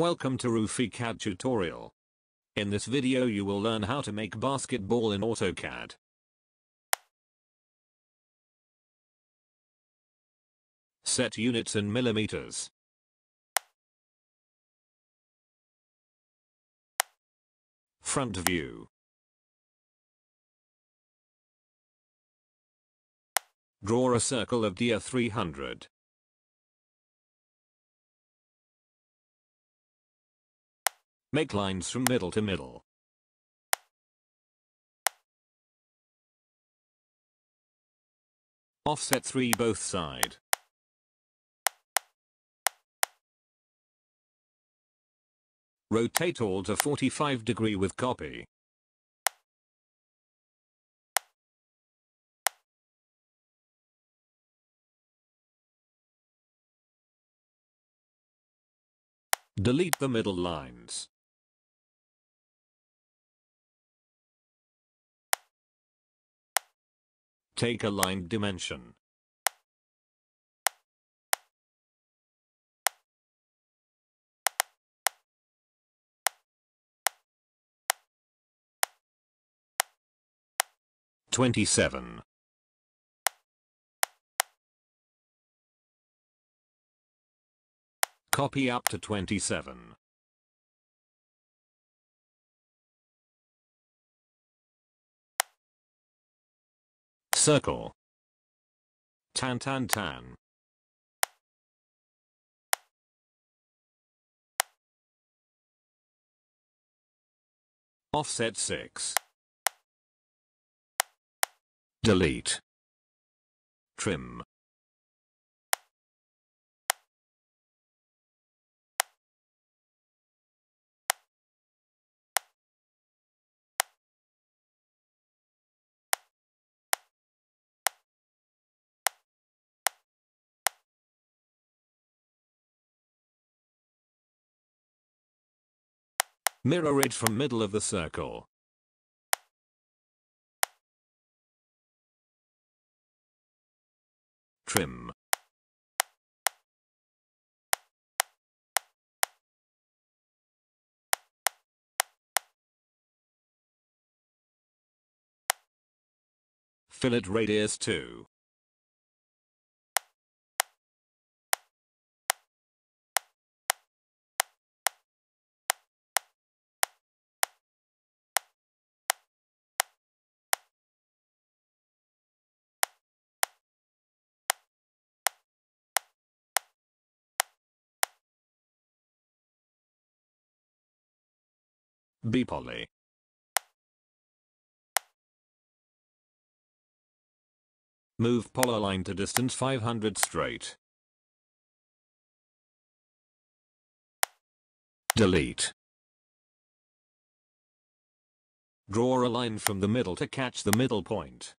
Welcome to RufiCAD tutorial. In this video you will learn how to make basketball in AutoCAD. Set units in millimeters. Front view. Draw a circle of dia 300 Make lines from middle to middle. Offset 3 both side. Rotate all to 45 degree with copy. Delete the middle lines. Take a line dimension. Twenty-seven. Copy up to 27. Circle. Tan tan tan. Offset 6. Delete. Trim. Mirror it from middle of the circle. Trim. Fillet radius 2. B. Polly. Move polar line to distance 500 straight. Delete. Draw a line from the middle to catch the middle point.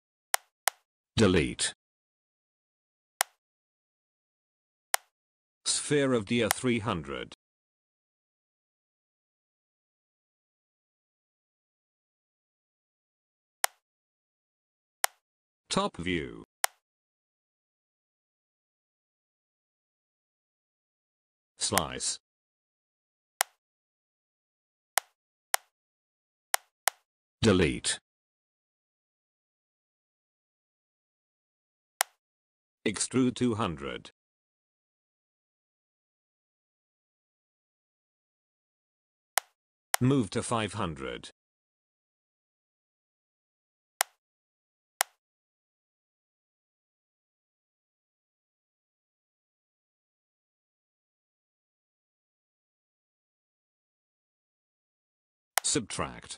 Delete. Sphere of Dia 300. Top view. Slice. Delete. Extrude 200. Move to 500. Subtract.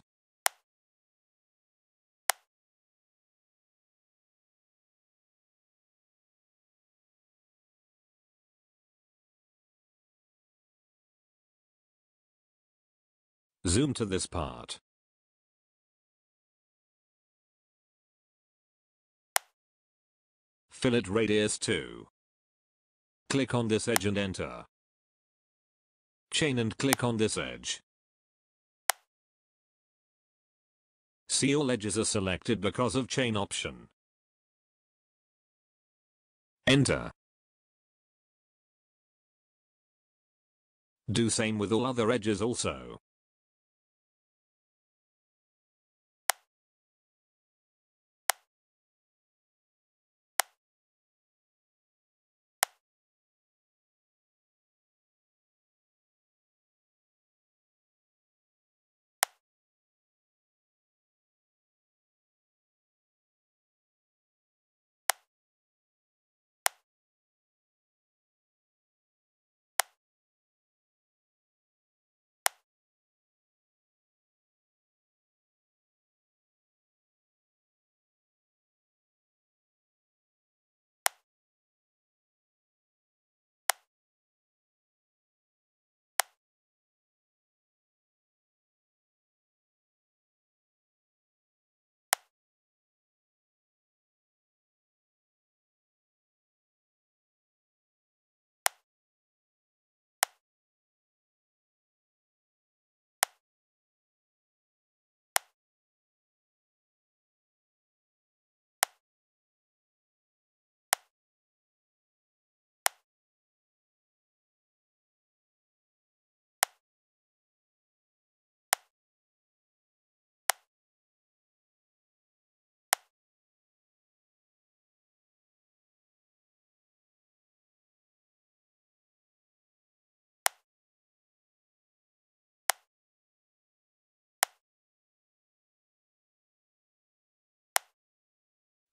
Zoom to this part. Fillet radius 2. Click on this edge and enter. Chain and click on this edge. All edges are selected because of chain option. Enter. Do same with all other edges also.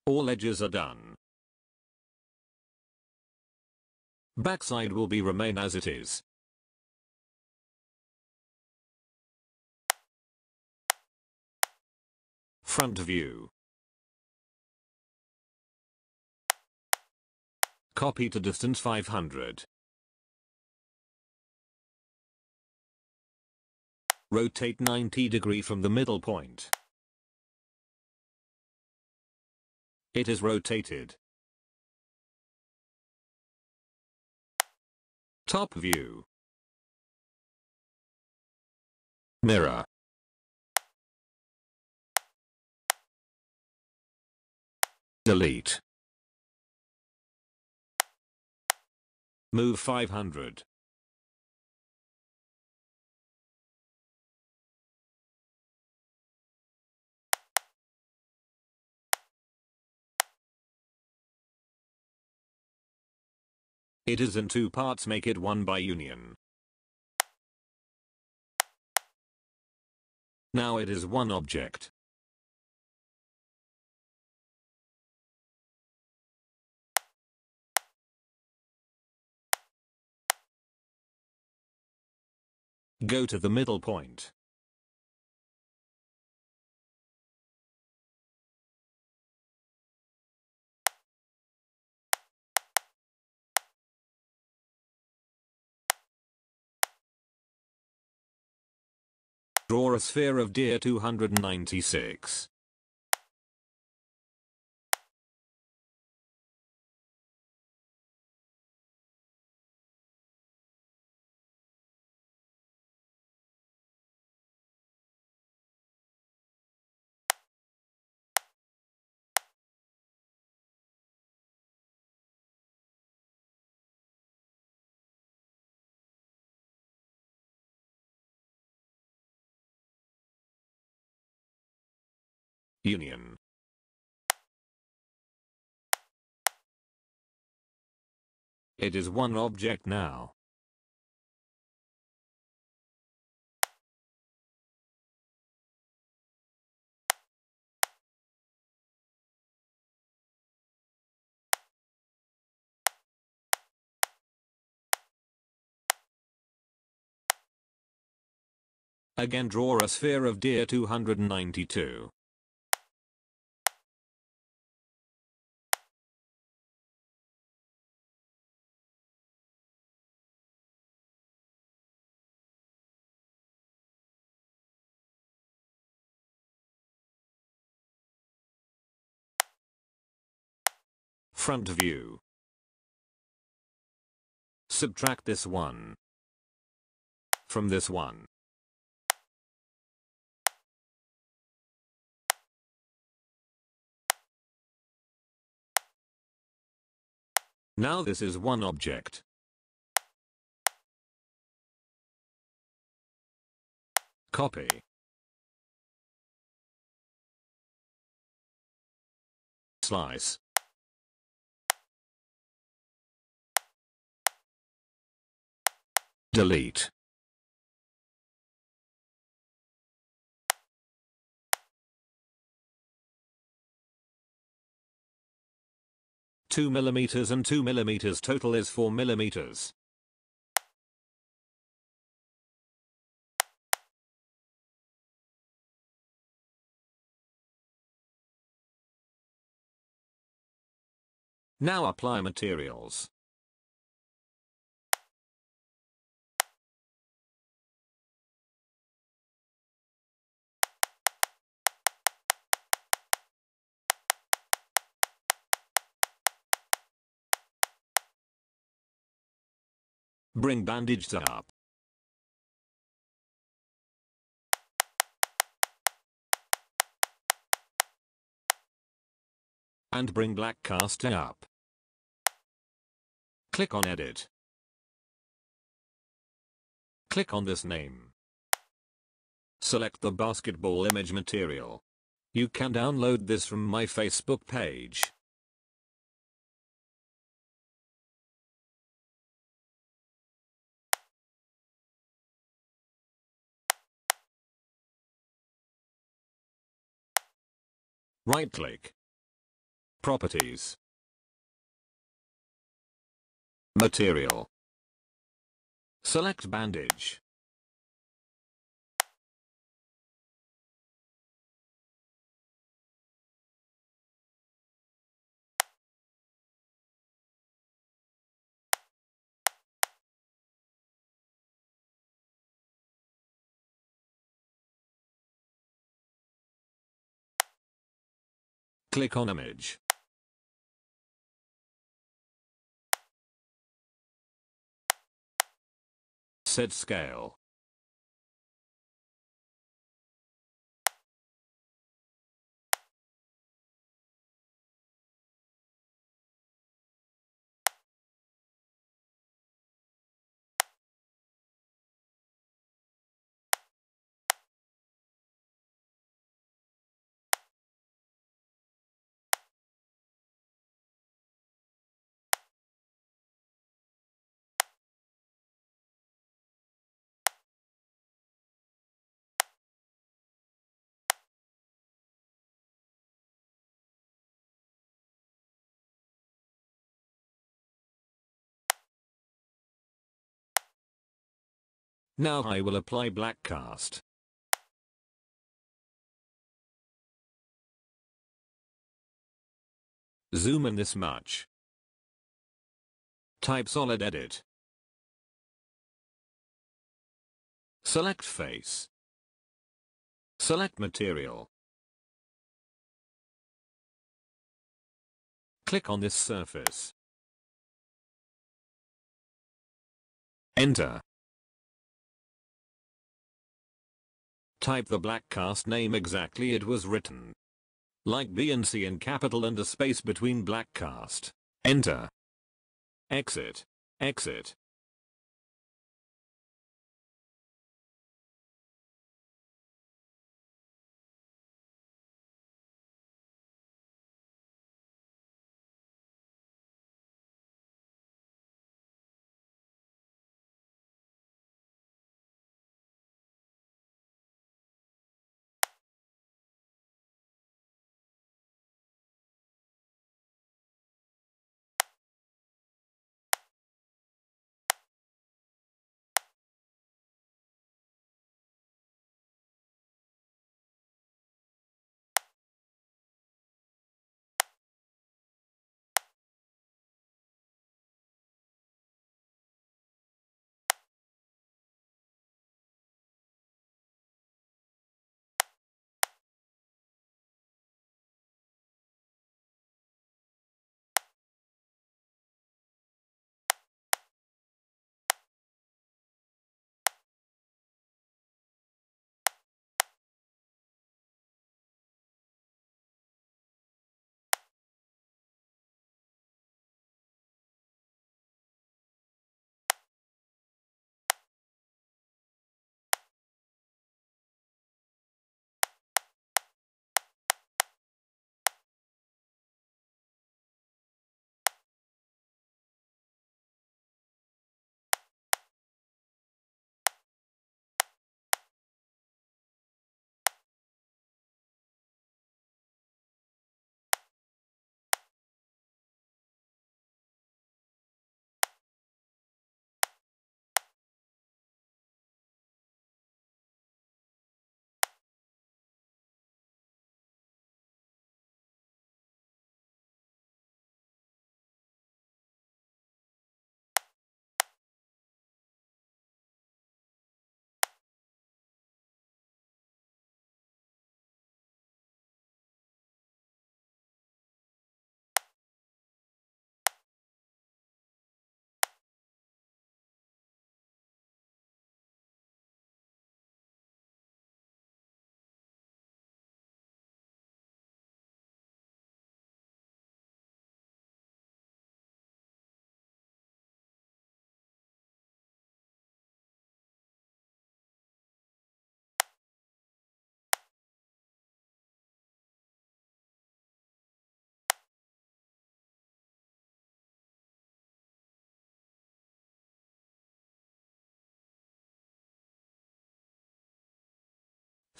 All edges are done. Backside will be remain as it is. Front view. Copy to distance 500. Rotate 90 degree from the middle point. It is rotated. Top view. Mirror. Delete. Move 500. It is in two parts make it one by union. Now it is one object. Go to the middle point. Draw a sphere of Dear 296. Union It is one object now. Again draw a sphere of deer 292. front view. Subtract this one from this one. Now this is one object. Copy. Slice. delete Two millimeters and two millimeters total is four millimeters. Now apply materials. Bring bandages up. And bring black cast up. Click on edit. Click on this name. Select the basketball image material. You can download this from my Facebook page. Right-click. Properties. Material. Select bandage. Click on image. Set scale. Now I will apply black cast. Zoom in this much. Type solid edit. Select face. Select material. Click on this surface. Enter. Type the black cast name exactly it was written. Like B and C in capital and a space between black cast. Enter. Exit. Exit.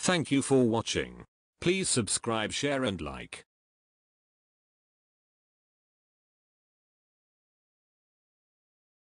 Thank you for watching. Please subscribe share and like.